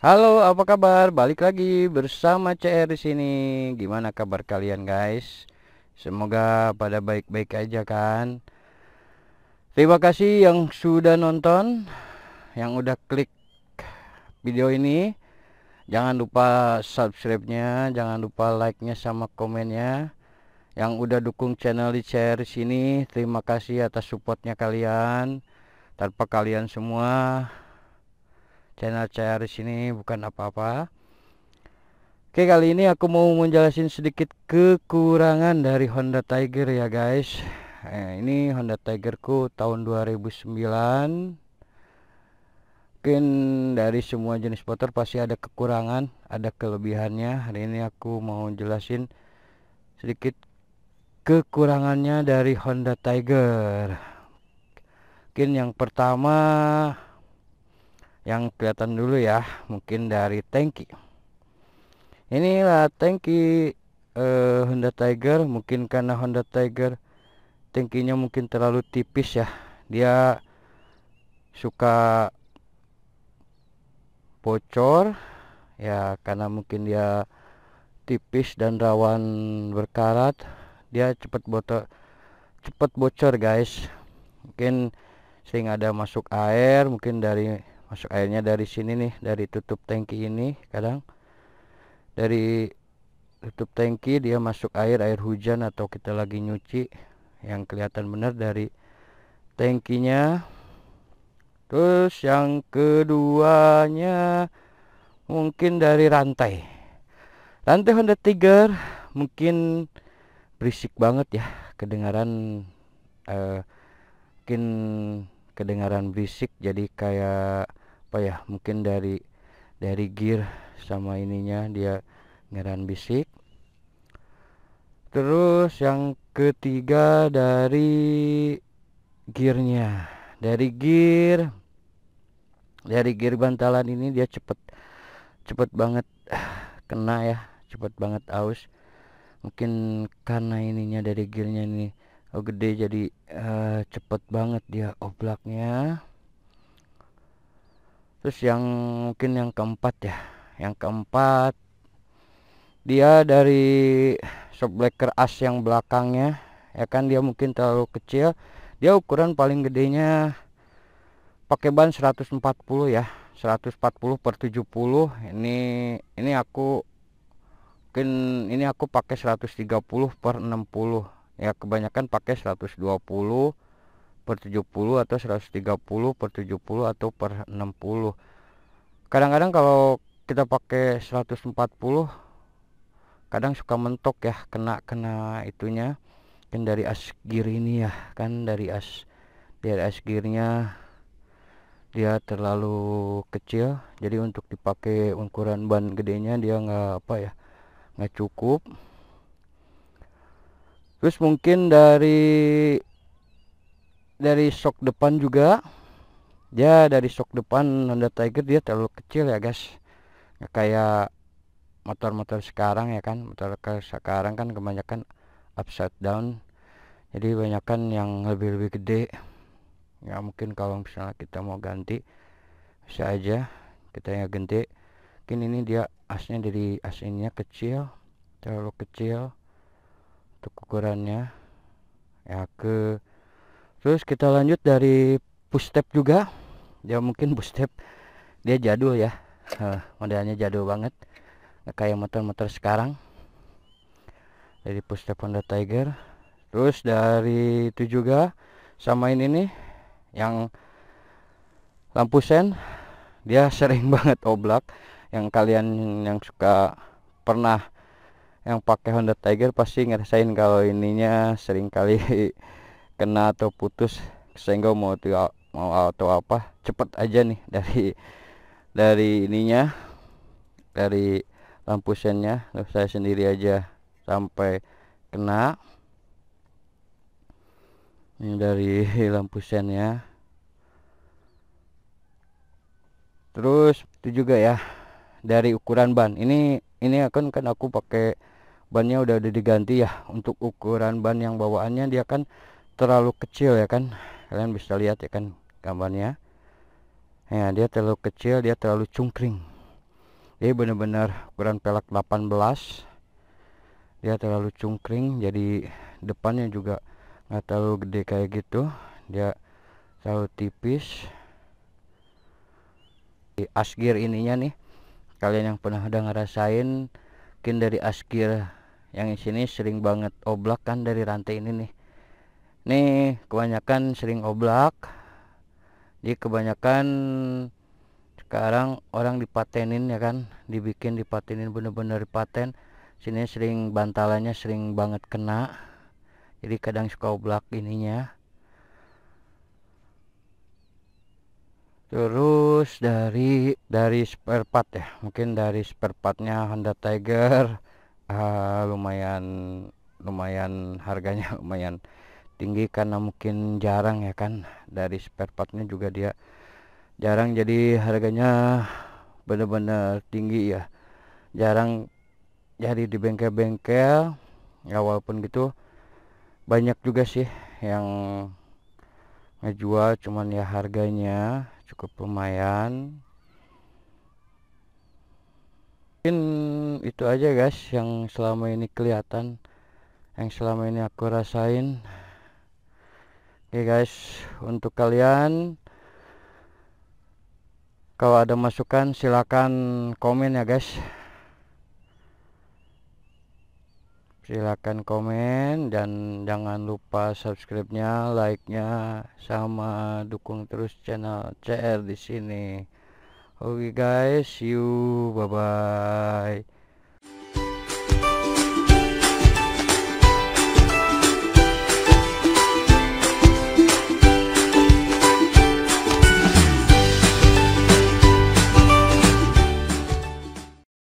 Halo, apa kabar? Balik lagi bersama CR di sini. Gimana kabar kalian, guys? Semoga pada baik-baik aja kan. Terima kasih yang sudah nonton, yang udah klik video ini. Jangan lupa subscribe-nya, jangan lupa like-nya sama komennya. Yang udah dukung channel di CR di sini, terima kasih atas supportnya kalian. Tanpa kalian semua, channel saya di sini bukan apa-apa Oke kali ini aku mau menjelaskan sedikit kekurangan dari Honda Tiger ya guys eh, ini Honda Tigerku tahun 2009 mungkin dari semua jenis motor pasti ada kekurangan ada kelebihannya hari ini aku mau jelasin sedikit kekurangannya dari Honda Tiger mungkin yang pertama yang kelihatan dulu ya mungkin dari tanki inilah tanki eh, Honda Tiger mungkin karena Honda Tiger tankinya mungkin terlalu tipis ya dia suka bocor ya karena mungkin dia tipis dan rawan berkarat dia cepat bocor cepat bocor guys mungkin sering ada masuk air mungkin dari masuk airnya dari sini nih dari tutup tangki ini kadang dari tutup tangki dia masuk air air hujan atau kita lagi nyuci yang kelihatan benar dari tangkinya terus yang keduanya mungkin dari rantai rantai Honda Tiger mungkin berisik banget ya kedengaran eh, mungkin kedengaran berisik jadi kayak apa ya mungkin dari dari gear sama ininya dia ngeran bisik terus yang ketiga dari gearnya dari gear dari gear bantalan ini dia cepet cepet banget kena ya cepet banget aus mungkin karena ininya dari gearnya ini oh gede jadi uh, cepet banget dia oblaknya terus yang mungkin yang keempat ya yang keempat dia dari shockbreaker as yang belakangnya ya kan dia mungkin terlalu kecil dia ukuran paling gedenya pakai ban 140 ya 140 per 70 ini ini aku mungkin ini aku pakai 130 per 60 ya kebanyakan pakai 120 per 70 atau 130 per 70 atau per 60 kadang-kadang kalau kita pakai 140 kadang suka mentok ya kena kena itunya kan dari as gear ini ya kan dari as dari as gearnya dia terlalu kecil jadi untuk dipakai ukuran ban gedenya dia nggak apa ya nggak cukup terus mungkin dari dari shock depan juga ya dari shock depan Honda Tiger dia terlalu kecil ya guys ya, kayak motor-motor sekarang ya kan motor sekarang kan kebanyakan upside down jadi banyakkan yang lebih lebih gede ya mungkin kalau misalnya kita mau ganti bisa aja kita yang ganti mungkin ini dia asnya dari aslinya kecil terlalu kecil untuk ukurannya ya ke terus kita lanjut dari push step juga ya mungkin push step dia jadul ya modelnya jadul banget kayak motor-motor sekarang dari push step Honda Tiger terus dari itu juga sama ini yang lampu sen dia sering banget oblak yang kalian yang suka pernah yang pakai Honda Tiger pasti ngerasain kalau ininya sering kali kena atau putus sehingga mau mau atau apa cepat aja nih dari dari ininya dari lampu sennya saya sendiri aja sampai kena ini dari lampu sennya terus itu juga ya dari ukuran ban ini ini akan kan aku pakai bannya udah udah diganti ya untuk ukuran ban yang bawaannya dia kan terlalu kecil ya kan kalian bisa lihat ya kan gambarnya ya dia terlalu kecil dia terlalu cungkring dia benar-benar ukuran pelak 18 dia terlalu cungkring jadi depannya juga nggak terlalu gede kayak gitu dia terlalu tipis di asgir ininya nih kalian yang pernah udah ngerasain mungkin dari asgir yang di sini sering banget oblak kan dari rantai ini nih ini kebanyakan sering oblak. di kebanyakan sekarang orang dipatenin ya kan, dibikin dipatenin bener-bener dipaten. Sini sering bantalannya sering banget kena. Jadi kadang suka oblak ininya. terus dari dari spare part ya mungkin dari spare partnya Honda Tiger uh, lumayan lumayan harganya lumayan tinggi karena mungkin jarang ya kan dari spare partnya juga dia jarang jadi harganya benar-benar tinggi ya jarang jadi di bengkel-bengkel ya walaupun gitu banyak juga sih yang ngejual cuman ya harganya cukup lumayan mungkin itu aja guys yang selama ini kelihatan yang selama ini aku rasain Oke okay guys, untuk kalian kalau ada masukan silakan komen ya guys. Silakan komen dan jangan lupa subscribe-nya, like-nya sama dukung terus channel CR di sini. Oke okay guys, see you. Bye bye.